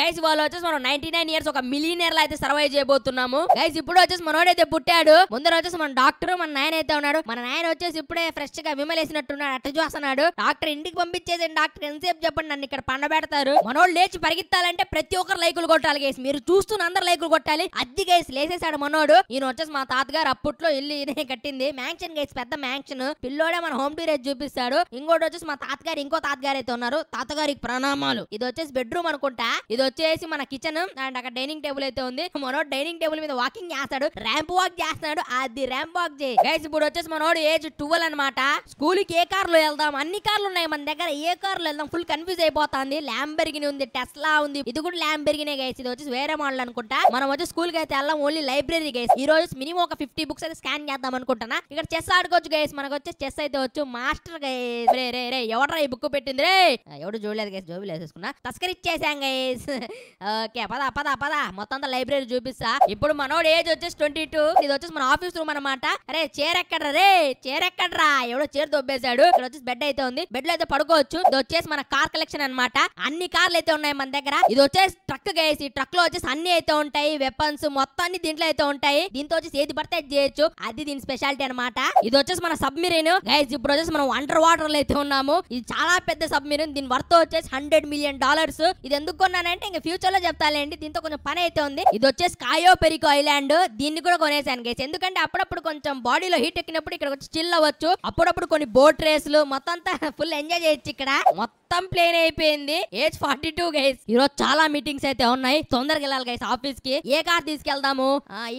guys వాళ్ళు వచ్చేసి మనం నైన్టీ నైన్ ఇయర్స్ ఒక మిలియనర్ అయితే సర్వైవ్ చేయబోతున్నాము గైస్ ఇప్పుడు వచ్చేసి మనోడైతే పుట్టాడు ముందర వచ్చేసి మన డాక్టర్ మన నాయన అయితే ఉన్నాడు మన నాయన వచ్చేసి ఇప్పుడే ఫ్రెష్ గా విమలేసినట్టున్నాడు అట్ట చూస్తున్నాడు డాక్టర్ ఇంటికి పంపించేసి డాక్టర్ ఎంతసేపు చెప్పండి నన్ను ఇక్కడ పండబెడతారు మనోడు లేచి పరిగెత్తాలంటే ప్రతి ఒక్కరు లైకులు కొట్టాలి గైస్ మీరు చూస్తున్న అందరు లైకులు కొట్టాలి అద్దె గైస్ లేసేసాడు మనోడు ఈయన వచ్చేసి మా తాతగారు అప్పట్లో ఇల్లు ఇదే కట్టింది మ్యాంక్షన్ గైస్ పెద్ద మ్యాంక్షన్ పిల్లోడే మన హోమ్ టూర్ చూపిస్తాడు ఇంకోటి వచ్చేసి మా తాతగారు ఇంకో తాతగారు అయితే ఉన్నారు తాతగారికి ప్రణామాలు ఇది వచ్చేసి బెడ్రూమ్ అనుకుంటా ఇది వచ్చేసి మన కిచెన్ అండ్ అక్కడ డైనింగ్ టేబుల్ అయితే ఉంది మనో డైనింగ్ టేబుల్ మీద వాకింగ్ చేస్తాడు ర్యాంప్ వాక్ చేస్తున్నాడు అది ర్యాంప్ వాక్ చేసి గైస్ ఇప్పుడు వచ్చేసి మనోడు ఏజ్ ట్వెల్వ్ అనమాట స్కూల్ కి ఏ కార్లో వెళ్దాం అన్ని కార్లు ఉన్నాయి మన దగ్గర ఏ కార్లో వెళ్దాం ఫుల్ కన్ఫ్యూజ్ అయిపోతుంది పెరిగిన ఉంది టెస్లా ఉంది ఇది కూడా పెరిగిన గైస్ ఇది వచ్చేసి వేరే మోడల్ అనుకుంటా మనం వచ్చి స్కూల్ కి అయితే వెళ్దాం ఓన్లీ లైబ్రరీ గైస్ ఈ రోజు మినిమం ఒక ఫిఫ్టీ బుక్స్ అయితే స్కాన్ చేద్దాం అనుకుంటున్నా ఇక్కడ చెస్ ఆడుకోవచ్చు గైస్ మనకు వచ్చేసి చెస్ అయితే వచ్చు మాస్టర్ గైస్ రే రే రే ఎవడరా ఈ బుక్ పెట్టింది రే ఎవడు చూడలేదు గైస్ జోబులు వేసేసుకున్నా తస్కరిచ్చేసాం గైస్ ఓకే పద పద పద మొత్తం లైబ్రరీ చూపిస్తా ఇప్పుడు మనోడు ఏజ్ వచ్చేసి ట్వంటీ టూ ఇది వచ్చేసి మన ఆఫీస్ రూమ్ అనమాట అరే ఎక్కడ రే చేరెక్కడ్రా ఎవడో చేరు దొబ్బేశాడు ఇక్కడ వచ్చేసి బెడ్ అయితే ఉంది బెడ్ లో అయితే పడుకోవచ్చు ఇది వచ్చేసి మన కార్ కలెక్షన్ అనమాట అన్ని కార్లు అయితే ఉన్నాయి మన దగ్గర ఇది వచ్చేసి ట్రక్ గేసి ట్రక్ లో వచ్చేసి అన్ని అయితే ఉంటాయి వెపన్స్ మొత్తం అన్ని దీంట్లో అయితే ఉంటాయి దీంతో వచ్చేసి ఏది పడితే చేయొచ్చు అది దీని స్పెషాలిటీ అనమాట ఇది వచ్చేసి మన సబ్మెరీన్ గైస్ ఇప్పుడు వచ్చేసి మనం అండర్ వాటర్ లో అయితే ఉన్నాము ఇది చాలా పెద్ద సబ్మెరీన్ దీని వర్త్ వచ్చేసి హండ్రెడ్ మిలియన్ డాలర్స్ ఇది ఎందుకు కొన్నానంటే అంటే ఇంకా ఫ్యూచర్ లో చెప్తాలేండి దీంతో కొంచెం పని అయితే ఉంది ఇది వచ్చేసి కాయో పెరికో ఐలాండ్ దీన్ని కూడా కొనేసాను గేస్ ఎందుకంటే అప్పుడప్పుడు కొంచెం బాడీలో హీట్ ఎక్కినప్పుడు ఇక్కడ వచ్చి చిల్ అవ్వచ్చు అప్పుడప్పుడు కొన్ని బోట్ రేసులు మొత్తం అంతా ఫుల్ ఎంజాయ్ చేయొచ్చు ఇక్కడ మొత్తం మొత్తం ప్లేన్ అయిపోయింది ఏజ్ ఫార్టీ టూ గైస్ ఈరోజు చాలా మీటింగ్స్ అయితే ఉన్నాయి తొందరగా వెళ్ళాలి గైస్ ఆఫీస్ కి ఏ కార్ తీసుకెళ్దాము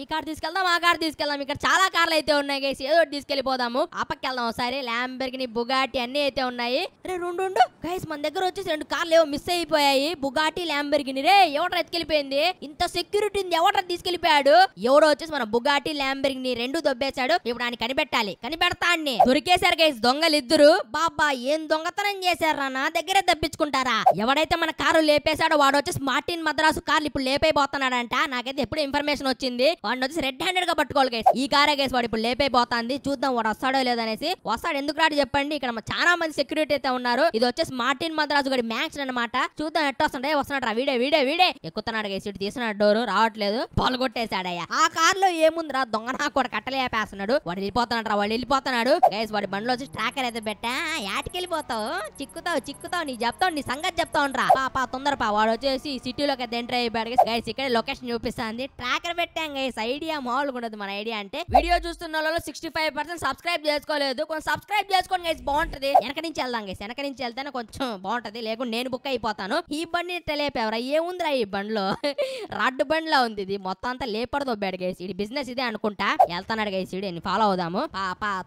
ఈ కార్ తీసుకెళ్దాం ఆ కార్ తీసుకెళ్దాం ఇక్కడ చాలా కార్లు అయితే ఉన్నాయి గైస్ ఏదో తీసుకెళ్లిపోదాము ఆ పక్క వెళ్దాం ఒకసారి ల్యాంబర్గిని బుగాటి అన్ని అయితే ఉన్నాయి రే రెండు రెండు గైస్ మన దగ్గర వచ్చేసి రెండు కార్లు ఏవో మిస్ అయిపోయాయి బుగాటి ల్యాంబర్గిని రే ఎవట ఎత్తుకెళ్ళిపోయింది ఇంత సెక్యూరిటీ ఉంది ఎవట తీసుకెళ్లిపోయాడు ఎవడో వచ్చేసి మన బుగాటి ల్యాంబర్గిని రెండు దొబ్బేశాడు ఇప్పుడు ఆయన కనిపెట్టాలి కనిపెడతా దొరికేశారు గైస్ దొంగలు ఇద్దరు బాబా ఏం దొంగతనం చేశారా నా దగ్గరే తప్పించుకుంటారా ఎవడైతే మన కారు లేపేశాడో వాడు వచ్చి మార్టిన్ మద్రాసు కార్లు ఇప్పుడు లేపైపోతున్నాడంట నాకైతే ఎప్పుడు ఇన్ఫర్మేషన్ వచ్చింది వాడిని వచ్చి రెడ్ హ్యాండెడ్ గా పట్టుకోవాలి గేస్ ఈ కారే గేస్ వాడు ఇప్పుడు లేపైపోతుంది చూద్దాం వాడు వస్తాడో లేదనేసి వస్తాడు ఎందుకు రాడు చెప్పండి ఇక్కడ చాలా మంది సెక్యూరిటీ అయితే ఉన్నారు ఇది వచ్చేసి మార్టిన్ మద్రాసు గడి మ్యాచ్ అనమాట చూద్దాం ఎట్ట వస్తుండే వస్తున్నాడు రా వీడే వీడే వీడే ఎక్కుతున్నాడు గేసి ఇటు తీస్తున్నాడు డోర్ రావట్లేదు కొట్టేశాడయ్యా ఆ కార్ ఏముంది ఏముందిరా దొంగ నాకు కూడా కట్టలేపేస్తున్నాడు వాడు వెళ్ళిపోతున్నాడు రా వాడు వెళ్ళిపోతున్నాడు గైస్ వాడి బండిలో వచ్చి ట్రాకర్ అయితే పెట్టా యాటికి వెళ్ళిపోతావు చిక్కుతావు చిక్కు చెప్తావు నీ చెప్తావు నీ సంగతి ఉండరా పాప తొందర పా వాడు వచ్చేసి సిటీలోకి అయితే ఎంటర్ అయిపోయాడు గైస్ ఇక్కడ లొకేషన్ చూపిస్తాంది ట్రాకర్ పెట్టాం గైస్ ఐడియా మామూలుగా ఉండదు మన ఐడియా అంటే వీడియో చూస్తున్న వాళ్ళు సిక్స్టీ ఫైవ్ పర్సెంట్ సబ్స్క్రైబ్ చేసుకోలేదు కొంచెం సబ్స్క్రైబ్ చేసుకోండి గైస్ బాగుంటది వెనక నుంచి వెళ్దాం గైస్ వెనక నుంచి వెళ్తేనే కొంచెం బాగుంటది లేకుండా నేను బుక్ అయిపోతాను ఈ బండి లేపేవరా ఏముందిరా ఈ బండిలో రాడ్ లా ఉంది ఇది మొత్తం అంతా లేపర్ దొబ్బాడు గైస్ ఇది బిజినెస్ ఇదే అనుకుంటా వెళ్తాడు గైస్ నేను ఫాలో అవుదాము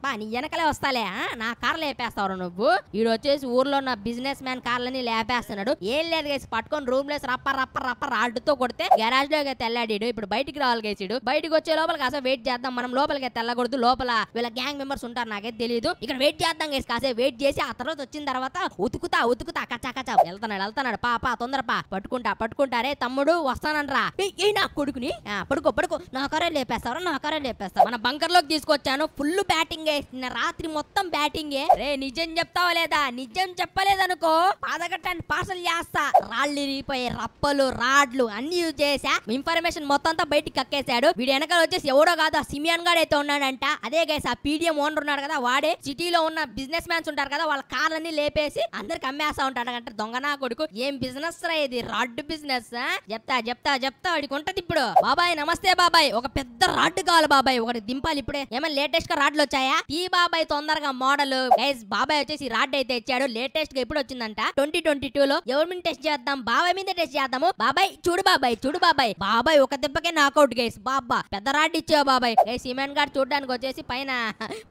పా నీ వెనకలే వస్తాలే నా కార్ లేపేస్తావు నువ్వు ఈడు వచ్చేసి ఊర్లో నా బిజినెస్ బిజినెస్ మ్యాన్ కార్లని లేపేస్తున్నాడు ఏం లేదు గేసి పట్టుకొని రూమ్ లేసి రప్ప రప్ప రప్ప రాడ్డుతో కొడితే గ్యారాజ్ లో తెల్లాడాడు ఇప్పుడు బయటికి రావాలి గేసిడు బయటకు వచ్చే లోపలికి కాసేపు వెయిట్ చేద్దాం మనం లోపలికి తెల్లకూడదు లోపల వీళ్ళ గ్యాంగ్ మెంబర్స్ ఉంటారు నాకైతే తెలియదు ఇక్కడ వెయిట్ చేద్దాం గేసి కాసేపు వెయిట్ చేసి ఆ తర్వాత వచ్చిన తర్వాత ఉతుకుతా ఉతుకుతా కచ్చా కచ్చా వెళ్తున్నాడు వెళ్తున్నాడు తొందర పా తొందరపా పట్టుకుంటా పట్టుకుంటారే తమ్ముడు వస్తానంట్రా ఏ నా కొడుకుని పడుకో పడుకో నా కరే లేపేస్తావరా నా కరే లేపేస్తా మన బంకర్ లోకి తీసుకొచ్చాను ఫుల్ బ్యాటింగ్ వేసిన రాత్రి మొత్తం బ్యాటింగే రే నిజం చెప్తావా లేదా నిజం చెప్పలేదనుకో అనుకో పాదగట్టాన్ని పార్సల్ చేస్తా రాళ్ళు ఇరిగిపోయి రప్పలు రాడ్లు అన్ని యూజ్ చేసా ఇన్ఫర్మేషన్ మొత్తం అంతా బయటికి కక్కేశాడు వీడు వెనకాల వచ్చేసి ఎవడో కాదు ఆ సిమియన్ గాడు అయితే ఉన్నాడంట అదే గైస్ ఆ పీడిఎం ఓనర్ ఉన్నాడు కదా వాడే సిటీలో ఉన్న బిజినెస్ మ్యాన్స్ ఉంటారు కదా వాళ్ళ కార్లన్నీ లేపేసి అందరికి అమ్మేస్తా ఉంటాడు అంటే దొంగనా కొడుకు ఏం బిజినెస్ రా ఇది రాడ్ బిజినెస్ చెప్తా చెప్తా చెప్తా వాడికి ఉంటది ఇప్పుడు బాబాయ్ నమస్తే బాబాయ్ ఒక పెద్ద రాడ్ కావాలి బాబాయ్ ఒకటి దింపాలి ఇప్పుడే ఏమైనా లేటెస్ట్ గా రాడ్లు వచ్చాయా ఈ బాబాయ్ తొందరగా మోడల్ గైస్ బాబాయ్ వచ్చేసి రాడ్ అయితే ఇచ్చాడు లేటెస్ట్ గా ఇప్పుడు వచ్చిందంట ట్వంటీ ట్వంటీ టూ లో ఎవరి మీద టెస్ట్ చేద్దాం బాబాయ్ మీద టెస్ట్ చేద్దాము బాబాయ్ చూడు బాబాయ్ చూడు బాబాయ్ బాబాయ్ ఒక దెబ్బకే నాకౌట్ గేస్ బాబా పెద్ద రాడ్ ఇచ్చావు బాబాయ్ ఏ సిమెంట్ గారు చూడడానికి వచ్చేసి పైన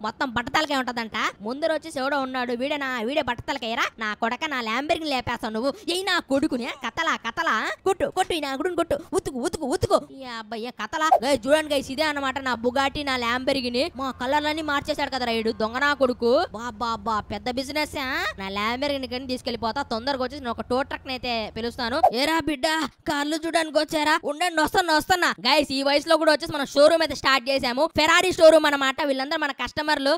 మొత్తం బట్టతలకే ఉంటదంట ముందర వచ్చేసి ఎవడో ఉన్నాడు వీడే నా వీడే బట్టతలకేరా నా కొడక నా ల్యాంబెర్గ్ లేపేస్తావు నువ్వు ఏ నా కొడుకుని కథలా కథలా కొట్టు కొట్టు నా కొడుకుని కొట్టు ఉతుకు ఉతుకు ఉతుకు అబ్బాయి కథలా చూడండి గైస్ ఇదే అనమాట నా బుగాటి నా ల్యాంబెర్గిని మా కలర్లన్నీ మార్చేశాడు కదా రైడు దొంగ నా కొడుకు బాబా పెద్ద బిజినెస్ నా ల్యాంబెర్గిని కానీ తీసుకెళ్లిపోతా తొందరగా వచ్చేసి నేను ఒక టో ట్రక్ అయితే పిలుస్తాను ఏరా బిడ్డ కార్లు చూడడానికి వచ్చారా ఉండండి వస్తాను వస్తానా గైస్ ఈ వయసులో కూడా వచ్చేసి మనం షోరూమ్ అయితే స్టార్ట్ చేసాము ఫెరారీ షోరూమ్ అనమాట వీళ్ళందరూ మన కస్టమర్లు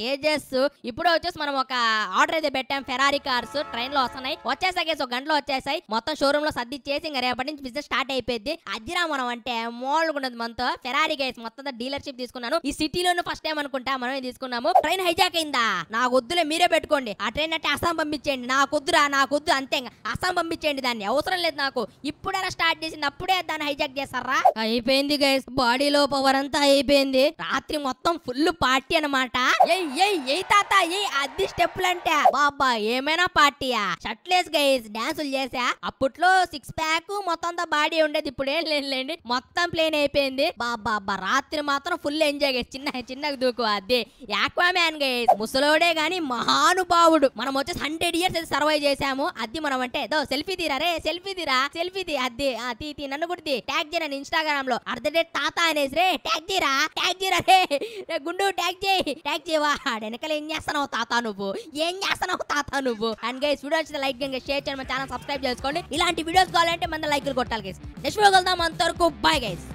తేజస్ ఇప్పుడు వచ్చేసి మనం ఒక ఆర్డర్ అయితే పెట్టాం ఫెరారీ కార్స్ ట్రైన్ లో వస్తున్నాయి వచ్చేసాయి గైస్ ఒక గంటలో వచ్చేసాయి మొత్తం షోరూమ్ లో సర్ది చేసి ఇంకా రేపటి నుంచి బిజినెస్ స్టార్ట్ అయిపోయింది అజిరా మనం అంటే మోల్గా ఉన్నది మనతో ఫెరారీ గైస్ మొత్తం డీలర్షిప్ తీసుకున్నాను ఈ సిటీలోనే ఫస్ట్ టైం అనుకుంటా మనమే తీసుకున్నాము ట్రైన్ హైజాక్ అయిందా నా వద్దులే మీరే పెట్టుకోండి ఆ ట్రైన్ అంటే అస్సాం పంపించండి పంపించేయండి నాకొద్దురా నాకొద్దు అంతే అస్సాం పంపించేయండి దాన్ని అవసరం లేదు నాకు ఇప్పుడైనా స్టార్ట్ అప్పుడే దాన్ని హైజాక్ చేస్తారా అయిపోయింది గైస్ బాడీలో పవర్ అంతా అయిపోయింది రాత్రి మొత్తం ఫుల్ పార్టీ అనమాట ఏ తాత ఏ అది స్టెప్లు అంటే బాబా ఏమైనా పార్టీయా షట్లేస్ గైస్ డాన్సులు చేసా అప్పట్లో సిక్స్ ప్యాక్ మొత్తం అంతా బాడీ ఉండేది ఇప్పుడు ఏం లేదులేండి మొత్తం ప్లేన్ అయిపోయింది బాబా రాత్రి మాత్రం ఫుల్ ఎంజాయ్ గైస్ చిన్న చిన్నగా దూకు అది యాక్వామ్యాన్ గైస్ ముసలోడే గాని మహానుభావుడు మనం వచ్చేసి హండ్రెడ్ ఇయర్స్ అయితే సర్వైవ్ చేసాము అద్ది మనం అంటే ఏదో సెల్ఫీ తీరా రే సెల్ఫీ తీరా సెల్ఫీ తీ అద్ది తీ తీ నన్ను కొడుతీ ట్యాగ్ చేయను ఇన్స్టాగ్రామ్ లో అర్ధ డే తాత అనేసి రే ట్యాగ్ తీరా ట్యాగ్ తీరా రే రే గుండు ట్యాగ్ చేయి ట్యాగ్ చేయవా వెనకాల ఏం చేస్తానో తాత నువ్వు ఏం చేస్తానో తాత నువ్వు అండ్ గైస్ వీడియో వచ్చిన లైక్ గంగా షేర్ చేయడం ఛానల్ సబ్స్క్రైబ్ చేసుకోండి ఇలాంటి వీడియోస్ కావాలంటే మన లైక్లు కొట్టాలి గైస్ నెక్స్ట్ వీడియో కలుద్దాం అంతవరకు బాయ్ గైస్